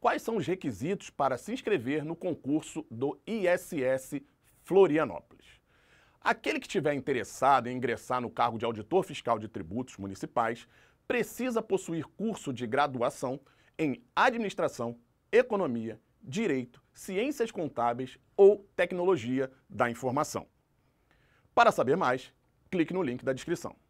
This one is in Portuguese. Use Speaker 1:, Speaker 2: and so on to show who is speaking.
Speaker 1: Quais são os requisitos para se inscrever no concurso do ISS Florianópolis? Aquele que estiver interessado em ingressar no cargo de auditor fiscal de tributos municipais precisa possuir curso de graduação em administração, economia, direito, ciências contábeis ou tecnologia da informação. Para saber mais, clique no link da descrição.